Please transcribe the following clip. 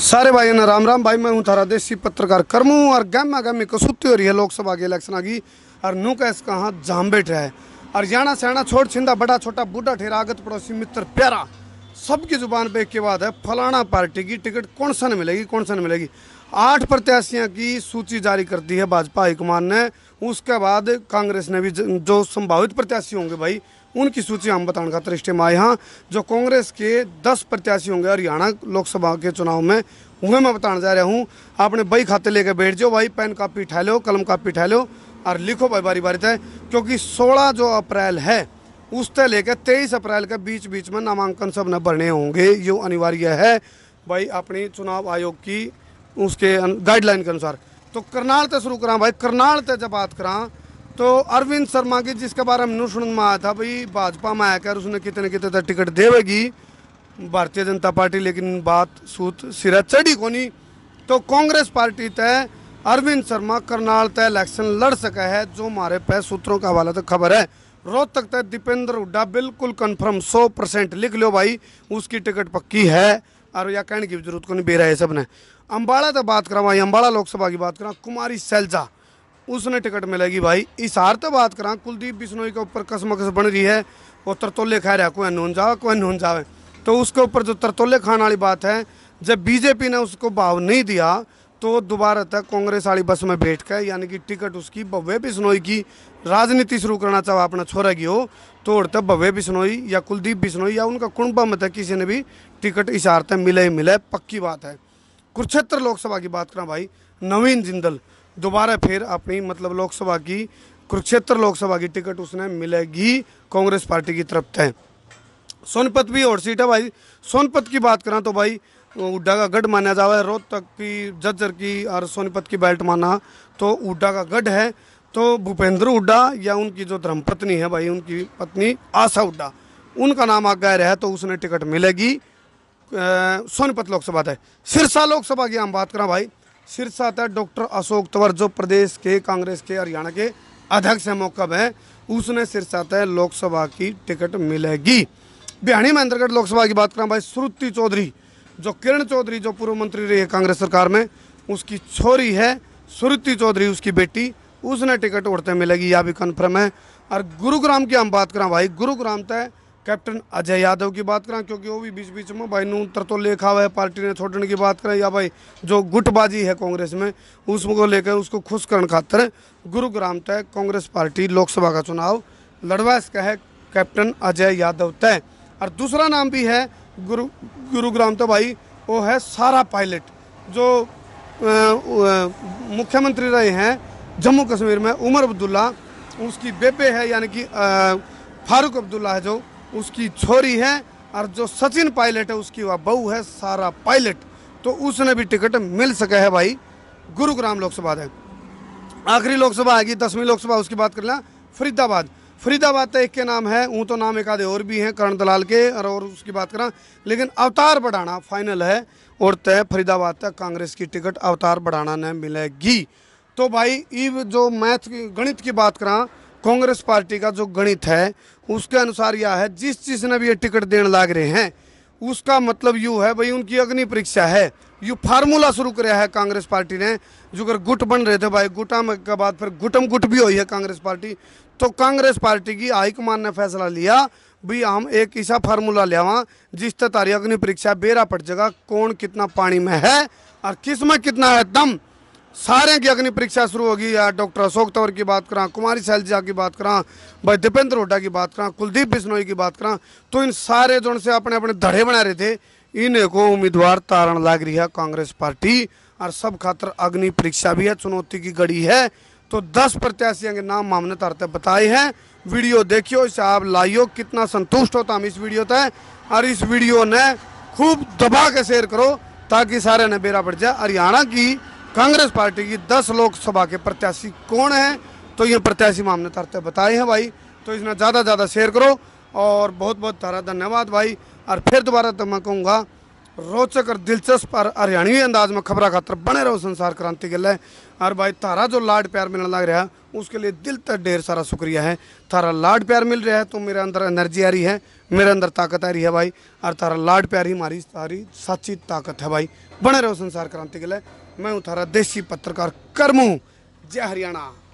सारे भाई ना राम राम भाई मैं हूँ थारा देसी पत्रकार करमू और गहमा गहमी कसूती हो रही है लोकसभा के इलेक्शन आगे और नू कैस कहाँ हाथ बैठ रहा है और जाना सहना छोड़ छिंदा बड़ा छोटा बूढ़ा ठेरा आगत पड़ोसी मित्र प्यारा सबकी जुबान पे के बाद है फलाना पार्टी की टिकट कौन सा न मिलेगी कौन सा न मिलेगी आठ प्रत्याशियों की सूची जारी कर दी है भाजपा हाईकमान ने उसके बाद कांग्रेस ने भी जो संभावित प्रत्याशी होंगे भाई उनकी सूची हम बताने खातर इस टाइम आए हाँ जो कांग्रेस के दस प्रत्याशी होंगे हरियाणा लोकसभा के चुनाव में वह मैं बताने जा रहा हूँ आपने बई खाते लेके बैठ जाओ भाई पेन कापी उठा लो कलम कापी ठा लो और लिखो भाई बारी बारी तय क्योंकि सोलह जो अप्रैल है उस तय लेकर तेईस अप्रैल के बीच बीच में नामांकन सब न भरने होंगे ये अनिवार्य है भाई अपनी चुनाव आयोग की उसके गाइडलाइन के अनुसार तो करनाल से शुरू करा भाई करनाल से जब बात करा तो अरविंद शर्मा की जिसके बारे में सुन में आया था भाई भाजपा में आकर उसने कितने कितने तक टिकट देवेगी भारतीय जनता पार्टी लेकिन बात सूत सिरा चढ़ी कोनी तो कांग्रेस पार्टी तय अरविंद शर्मा करनाल तय इलेक्शन लड़ सका है जो हमारे पे सूत्रों का हवाला तो खबर है रोहतक तक दीपेंद्र हुड्डा बिल्कुल कन्फर्म सौ परसेंट लिख लो भाई उसकी टिकट पक्की है और या कहने की जरूरत को नहीं बेरा है ने अम्बाड़ा तक बात करा भाई अम्बाड़ा लोकसभा की बात करा कुमारी सैलजा उसने टिकट मिलेगी भाई इशार तो बात करा कुलदीप बिश्नोई के ऊपर कसमकस बन रही है वो तरतोले खा रहा कोई नून जावे कोई नून जावे तो उसके ऊपर जो तरतोले खाने वाली बात है जब बीजेपी ने उसको भाव नहीं दिया तो दोबारा तक कांग्रेस वाली बस में बैठ कर यानी कि टिकट उसकी भव्य बिश्नोई की राजनीति शुरू करना चाहो अपना छोरा की हो तो और तब भव्य बिश्नोई या कुलदीप बिश्नोई या उनका कुंबा मत है किसी ने भी टिकट इशारते मिले ही मिले पक्की बात है कुरुक्षेत्र लोकसभा की बात करा भाई नवीन जिंदल दोबारा फिर अपनी मतलब लोकसभा की कुरुक्षेत्र लोकसभा की टिकट उसने मिलेगी कांग्रेस पार्टी की तरफ से सोनपत भी और सीट है भाई सोनपत की बात करें तो भाई उड्डा का गढ़ माना रहा है रोहतक की जज्जर की और सोनीपत की बेल्ट माना तो उड्डा का गढ़ है तो भूपेंद्र उड्डा या उनकी जो धर्मपत्नी है भाई उनकी पत्नी आशा उड्डा उनका नाम गया है तो उसने टिकट मिलेगी सोनीपत लोकसभा है सिरसा लोकसभा की हम बात करें भाई शीर्ष आता है डॉक्टर अशोक तंवर जो प्रदेश के कांग्रेस के हरियाणा के अध्यक्ष हैं मौकब हैं उसने शीर्ष आता है लोकसभा की टिकट मिलेगी बिहानी अंतर्गत लोकसभा की बात करें भाई श्रुति चौधरी जो किरण चौधरी जो पूर्व मंत्री रही है कांग्रेस सरकार में उसकी छोरी है श्रुति चौधरी उसकी बेटी उसने टिकट उड़ते मिलेगी यह भी कन्फर्म है और गुरुग्राम की हम बात करें भाई गुरुग्राम तय कैप्टन अजय यादव की बात करें क्योंकि वो भी बीच बीच में भाई नू तर तो लेखा हुआ है पार्टी ने छोड़ने की बात करें या भाई जो गुटबाजी है कांग्रेस में उसको लेकर उसको खुश करने खातर गुरुग्राम तय कांग्रेस पार्टी लोकसभा का चुनाव लड़वा इसका है कैप्टन अजय यादव तय और दूसरा नाम भी है गुरु गुरुग्राम तो भाई वो है सारा पायलट जो मुख्यमंत्री रहे हैं जम्मू कश्मीर में उमर अब्दुल्ला उसकी बेबे है यानी कि फारूक अब्दुल्ला है जो उसकी छोरी है और जो सचिन पायलट है उसकी वह बहू है सारा पायलट तो उसने भी टिकट मिल सके है भाई गुरुग्राम लोकसभा है आखिरी लोकसभा आएगी दसवीं लोकसभा उसकी बात कर लें फरीदाबाद फरीदाबाद तो एक के नाम है ऊँ तो नाम एक आधे और भी हैं करण दलाल के और, और उसकी बात करा लेकिन अवतार बढ़ाना फाइनल है और तय फरीदाबाद तक कांग्रेस की टिकट अवतार बढ़ाना ने मिलेगी तो भाई इव जो मैथ गणित की बात करा कांग्रेस पार्टी का जो गणित है उसके अनुसार यह है जिस चीज़ ने भी ये टिकट देने लाग रहे हैं उसका मतलब यू है भाई उनकी अग्नि परीक्षा है यू फार्मूला शुरू कराया है कांग्रेस पार्टी ने जो अगर गुट बन रहे थे भाई गुटम के बाद फिर गुटम गुट भी हुई है कांग्रेस पार्टी तो कांग्रेस पार्टी की हाईकमान ने फैसला लिया भी हम एक ऐसा फार्मूला आवा जिस तारी अग्नि परीक्षा बेरा पट जगह कौन कितना पानी में है और किस में कितना है दम सारे की अग्नि परीक्षा शुरू होगी है डॉक्टर अशोक तंवर की बात करा कुमारी सैलजा की बात करा भाई दीपेंद्र हुडा की बात करा कुलदीप बिश्नोई की बात करा तो इन सारे जो से अपने अपने धड़े बना रहे थे इन्हें को उम्मीदवार तारण लाग रही है कांग्रेस पार्टी और सब खातर अग्नि परीक्षा भी है चुनौती की गड़ी है तो दस प्रत्याशियों के नाम मामने तारते बताए हैं वीडियो देखियो इसे आप लाइयो कितना संतुष्ट होता हम इस वीडियो तय और इस वीडियो ने खूब दबा के शेयर करो ताकि सारे ने बेरा पड़ जाए हरियाणा की कांग्रेस पार्टी की दस लोकसभा के प्रत्याशी कौन हैं तो ये प्रत्याशी मामले तरते बताए हैं भाई तो इसमें ज़्यादा ज़्यादा शेयर करो और बहुत बहुत तारा धन्यवाद भाई और फिर दोबारा तो मैं कहूँगा रोचक और दिलचस्प और हरियाणवी अंदाज में खबर खातर बने रहो संसार क्रांति के लिए और भाई थारा जो लाड प्यार मिलने लग रहा है उसके लिए दिल तक ढेर सारा शुक्रिया है थारा लाड प्यार मिल रहा है तो मेरे अंदर एनर्जी आ रही है मेरे अंदर ताकत आ रही है भाई और थारा लाड प्यार ही हमारी सारी सच्ची ताकत है भाई बने रहो संसार क्रांति के लिए मैं हूँ थारा देसी पत्रकार कर्म हूँ जय हरियाणा